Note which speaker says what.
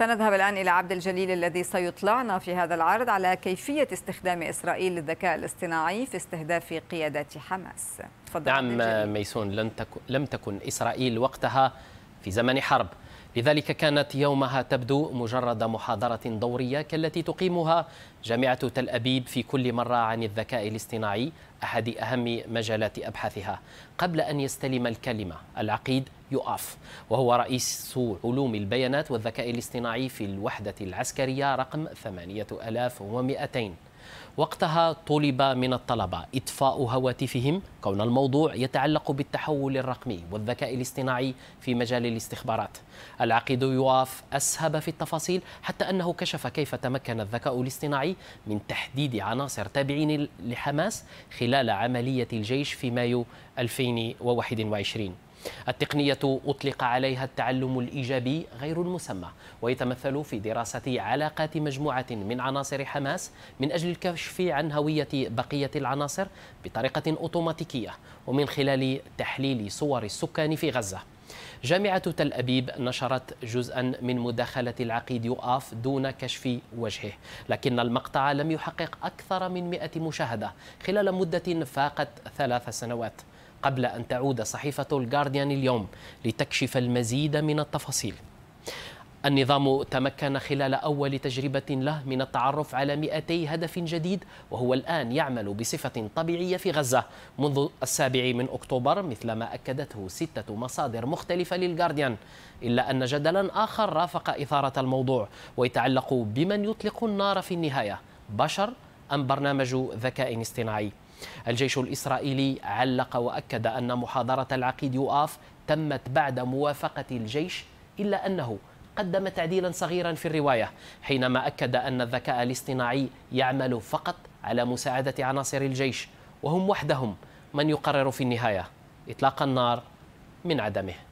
Speaker 1: سنذهب الآن إلى عبد الجليل الذي سيطلعنا في هذا العرض على كيفية استخدام إسرائيل للذكاء الاصطناعي في استهداف قيادات حماس تفضل نعم ميسون لم تكن, لم تكن إسرائيل وقتها في زمن حرب لذلك كانت يومها تبدو مجرد محاضرة دورية كالتي تقيمها جامعة تل أبيب في كل مرة عن الذكاء الاصطناعي أحد أهم مجالات أبحاثها قبل أن يستلم الكلمة العقيد يؤاف وهو رئيس علوم البيانات والذكاء الاصطناعي في الوحدة العسكرية رقم 8200 وقتها طلب من الطلبة إطفاء هواتفهم كون الموضوع يتعلق بالتحول الرقمي والذكاء الاصطناعي في مجال الاستخبارات العقيد يواف أسهب في التفاصيل حتى أنه كشف كيف تمكن الذكاء الاصطناعي من تحديد عناصر تابعين لحماس خلال عملية الجيش في مايو 2021 التقنية أطلق عليها التعلم الإيجابي غير المسمى ويتمثل في دراسة علاقات مجموعة من عناصر حماس من أجل الكشف عن هوية بقية العناصر بطريقة أوتوماتيكية ومن خلال تحليل صور السكان في غزة جامعة تل أبيب نشرت جزءا من مداخلة العقيد يؤاف دون كشف وجهه لكن المقطع لم يحقق أكثر من 100 مشاهدة خلال مدة فاقت ثلاث سنوات قبل أن تعود صحيفة الجارديان اليوم لتكشف المزيد من التفاصيل النظام تمكن خلال أول تجربة له من التعرف على 200 هدف جديد وهو الآن يعمل بصفة طبيعية في غزة منذ السابع من أكتوبر مثل ما أكدته ستة مصادر مختلفة للجارديان إلا أن جدلا آخر رافق إثارة الموضوع ويتعلق بمن يطلق النار في النهاية بشر أم برنامج ذكاء اصطناعي الجيش الإسرائيلي علق وأكد أن محاضرة العقيد يؤاف تمت بعد موافقة الجيش إلا أنه قدم تعديلا صغيرا في الرواية حينما أكد أن الذكاء الاصطناعي يعمل فقط على مساعدة عناصر الجيش وهم وحدهم من يقرر في النهاية إطلاق النار من عدمه